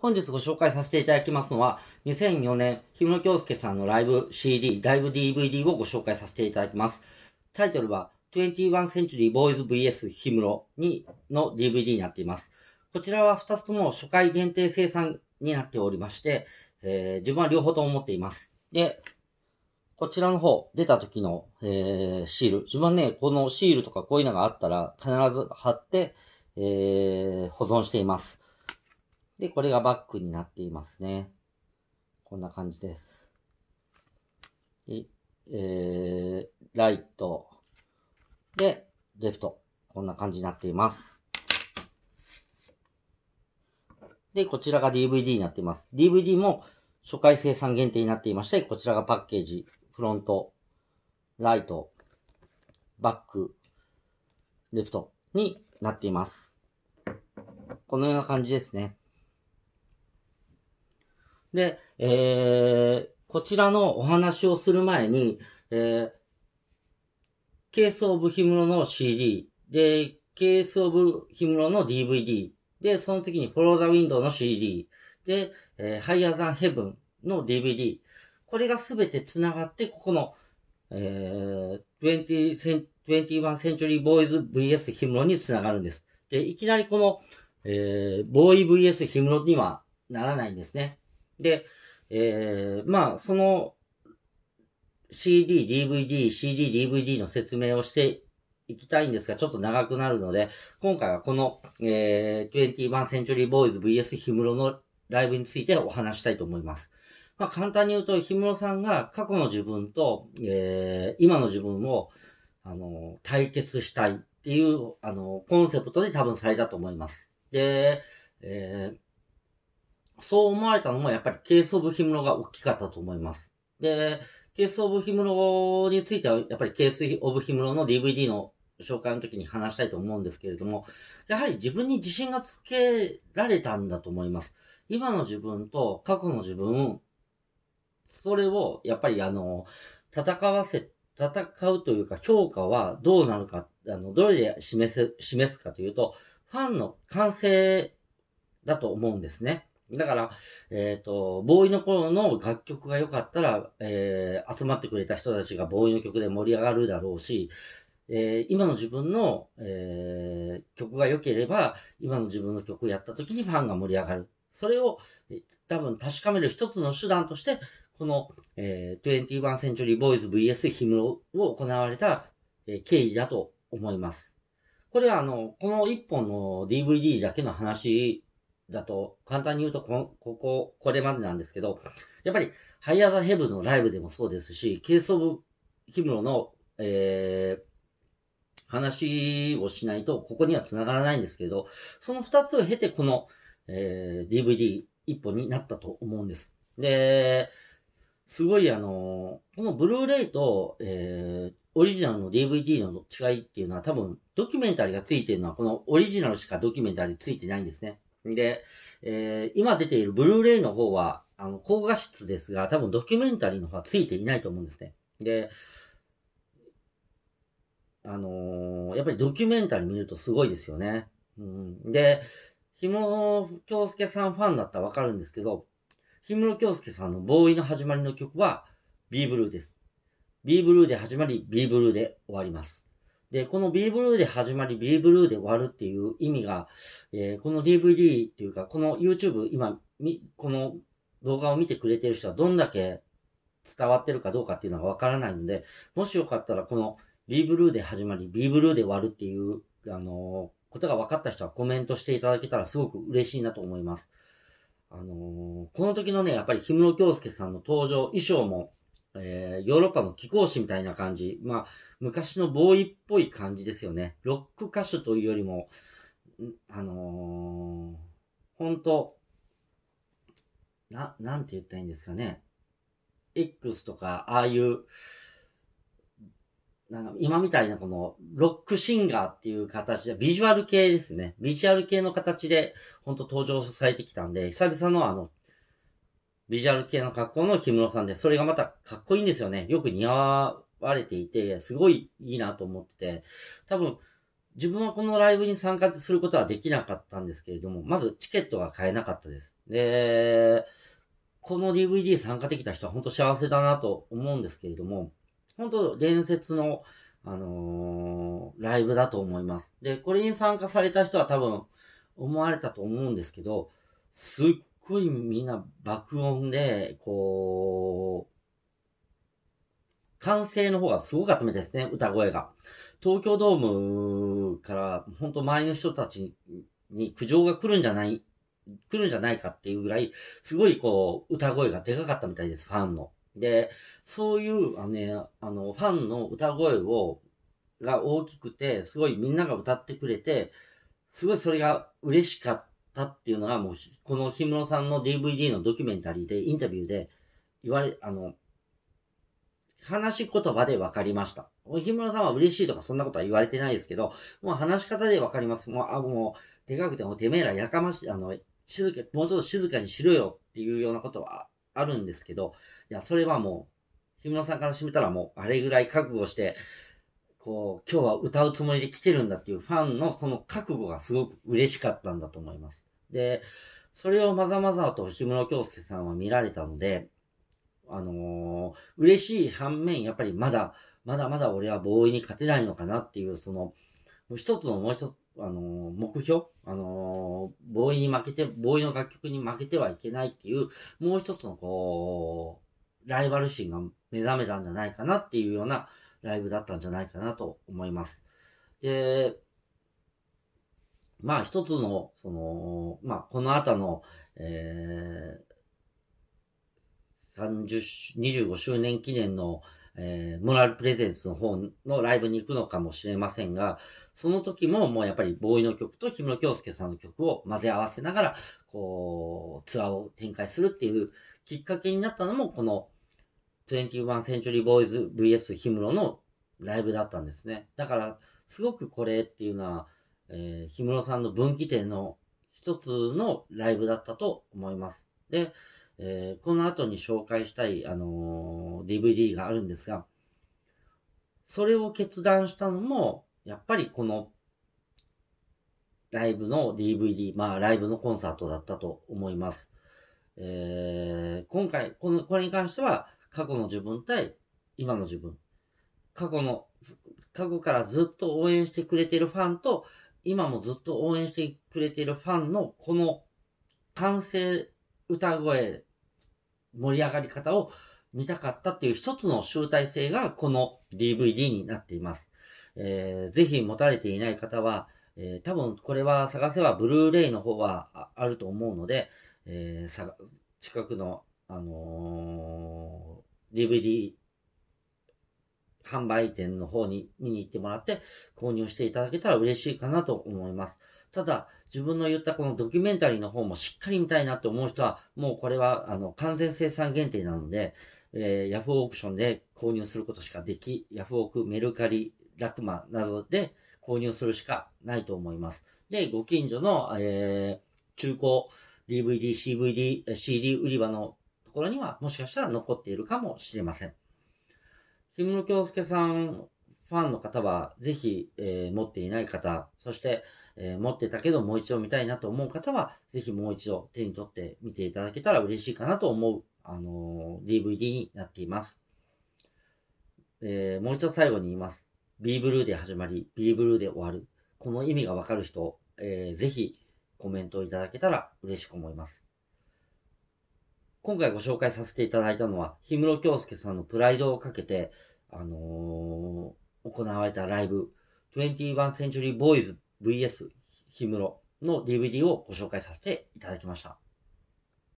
本日ご紹介させていただきますのは、2004年、氷室京介さんのライブ CD、ライブ DVD をご紹介させていただきます。タイトルは、21 Century Boys vs 氷室にの DVD になっています。こちらは2つとも初回限定生産になっておりまして、えー、自分は両方とも持っています。で、こちらの方、出た時の、えー、シール。自分はね、このシールとかこういうのがあったら必ず貼って、えー、保存しています。で、これがバックになっていますね。こんな感じです。でえー、ライト。で、レフト。こんな感じになっています。で、こちらが DVD になっています。DVD も初回生産限定になっていまして、こちらがパッケージ、フロント、ライト、バック、レフトになっています。このような感じですね。で、えー、こちらのお話をする前に、えー、ケースオブヒムロの CD、で、ケースオブヒムロの DVD、で、その次にフォローザウィンドウの CD、で、えー、ハイヤーザンヘブンの DVD、これがすべて繋がって、ここの、えー、21センチュリーボーイズ VS ヒムロに繋がるんです。で、いきなりこの、えー、ボーイ VS ヒムロにはならないんですね。で、えー、まあ、その CD、DVD、CD、DVD の説明をしていきたいんですが、ちょっと長くなるので、今回はこの、えー、21 Century Boys vs ヒムロのライブについてお話したいと思います。まあ、簡単に言うと、ヒムロさんが過去の自分と、えー、今の自分を、あの、対決したいっていう、あの、コンセプトで多分されたと思います。で、えーそう思われたのもやっぱりケースオブヒムロが大きかったと思います。で、ケースオブヒムロについては、やっぱりケースオブヒムロの DVD の紹介の時に話したいと思うんですけれども、やはり自分に自信がつけられたんだと思います。今の自分と過去の自分、それをやっぱりあの、戦わせ、戦うというか評価はどうなるか、あの、どれで示す、示すかというと、ファンの完成だと思うんですね。だから、えっ、ー、と、ボーイの頃の楽曲が良かったら、えー、集まってくれた人たちがボーイの曲で盛り上がるだろうし、えー、今の自分の、えー、曲が良ければ、今の自分の曲をやった時にファンが盛り上がる。それを、えー、多分確かめる一つの手段として、この、えー、21センチュリーボーイズ VS ヒムロを行われた、えー、経緯だと思います。これはあの、この一本の DVD だけの話だと、簡単に言うとこ、ここ、これまでなんですけど、やっぱり、ハイアーザヘブのライブでもそうですし、ケースオブヒムロの、えー、話をしないと、ここには繋がらないんですけど、その二つを経て、この、えー、DVD 一本になったと思うんです。で、すごいあの、このブルーレイと、えー、オリジナルの DVD の違いっていうのは多分、ドキュメンタリーがついてるのは、このオリジナルしかドキュメンタリーついてないんですね。で、えー、今出ているブルーレイの方は、あの、高画質ですが、多分ドキュメンタリーの方はついていないと思うんですね。で、あのー、やっぱりドキュメンタリー見るとすごいですよね。うん、で、氷室京介さんファンだったらわかるんですけど、氷室京介さんのボーイの始まりの曲は B ブルーです。B ブルーで始まり、B ブルーで終わります。で、この B ブルーで始まり B ブルーで終わるっていう意味が、えー、この DVD っていうか、この YouTube、今、この動画を見てくれてる人はどんだけ伝わってるかどうかっていうのがわからないので、もしよかったらこの B ブルーで始まり B ブルーで終わるっていう、あのー、ことが分かった人はコメントしていただけたらすごく嬉しいなと思います。あのー、この時のね、やっぱり氷室京介さんの登場、衣装もえー、ヨーロッパの貴公子みたいな感じ。まあ、昔のボーイっぽい感じですよね。ロック歌手というよりも、あのー、本当な、なんて言ったらいいんですかね。X とか、ああいう、なんか今みたいなこのロックシンガーっていう形で、ビジュアル系ですね。ビジュアル系の形で、ほんと登場されてきたんで、久々のあの、ビジュアル系の格好の木室さんで、それがまたかっこいいんですよね。よく似合われていて、すごいいいなと思ってて、多分、自分はこのライブに参加することはできなかったんですけれども、まずチケットは買えなかったです。で、この DVD 参加できた人は本当幸せだなと思うんですけれども、本当伝説の、あのー、ライブだと思います。で、これに参加された人は多分思われたと思うんですけど、すっごいみんな爆音で、こう、歓声の方がすごかったみたいですね、歌声が。東京ドームから、本当周りの人たちに苦情が来るんじゃない、来るんじゃないかっていうぐらい、すごいこう、歌声がでかかったみたいです、ファンの。で、そういう、あの、ね、あの、ファンの歌声を、が大きくて、すごいみんなが歌ってくれて、すごいそれが嬉しかったっていうのはもう、この氷室さんの DVD のドキュメンタリーで、インタビューで、言われ、あの、話し言葉で分かりました。日室さんは嬉しいとかそんなことは言われてないですけど、もう話し方で分かります。もう、あ、もう、でかくてもてめえらやかまし、あの、静か、もうちょっと静かにしろよっていうようなことはあるんですけど、いや、それはもう、日室さんからしてみたらもう、あれぐらい覚悟して、こう、今日は歌うつもりで来てるんだっていうファンのその覚悟がすごく嬉しかったんだと思います。で、それをまざまざと氷室京介さんは見られたので、あのー、嬉しい反面、やっぱりまだ、まだまだ俺はボーイに勝てないのかなっていう、その、一つのもう一つ、あのー、目標、あのー、ボーイに負けて、ボーイの楽曲に負けてはいけないっていう、もう一つのこう、ライバル心が目覚めたんじゃないかなっていうような、ライブだったんじゃないかなと思います。で、まあ一つの、その、まあこの後の、えー、30、25周年記念の、えー、モラルプレゼンツの方のライブに行くのかもしれませんが、その時ももうやっぱりボーイの曲と氷室京介さんの曲を混ぜ合わせながら、こう、ツアーを展開するっていうきっかけになったのも、この、21 Century Boys VS 氷室のライブだったんですね。だから、すごくこれっていうのは、えー、氷室さんの分岐点の一つのライブだったと思います。で、えー、この後に紹介したい、あのー、DVD があるんですが、それを決断したのも、やっぱりこのライブの DVD、まあライブのコンサートだったと思います。えー、今回、この、これに関しては、過去の自分対今の自分。過去の、過去からずっと応援してくれてるファンと、今もずっと応援してくれてるファンのこの完成歌声、盛り上がり方を見たかったっていう一つの集大成がこの DVD になっています。えー、ぜひ持たれていない方は、えー、多分これは探せばブルーレイの方はあると思うので、えー、近くの、あの DVD 販売店の方に見に行ってもらって購入していただけたら嬉しいかなと思います。ただ、自分の言ったこのドキュメンタリーの方もしっかり見たいなと思う人は、もうこれはあの完全生産限定なので、えー、ヤフーオークションで購入することしかでき、ヤフオク、メルカリ、ラクマなどで購入するしかないと思います。で、ご近所の、えー、中古 DVD、CVD、CD 売り場のころにはもしかしたら残っているかもしれません。氷室京介さんファンの方は、ぜひ、えー、持っていない方、そして、えー、持ってたけどもう一度見たいなと思う方は、ぜひもう一度手に取って見ていただけたら嬉しいかなと思う、あのー、DVD になっています。えもう一度最後に言います。ビーブルーで始まり、ビーブルーで終わる。この意味がわかる人、えー、ぜひコメントをいただけたら嬉しく思います。今回ご紹介させていただいたのは、氷室京介さんのプライドをかけて、あのー、行われたライブ、21 Century Boys VS 氷室の DVD をご紹介させていただきました。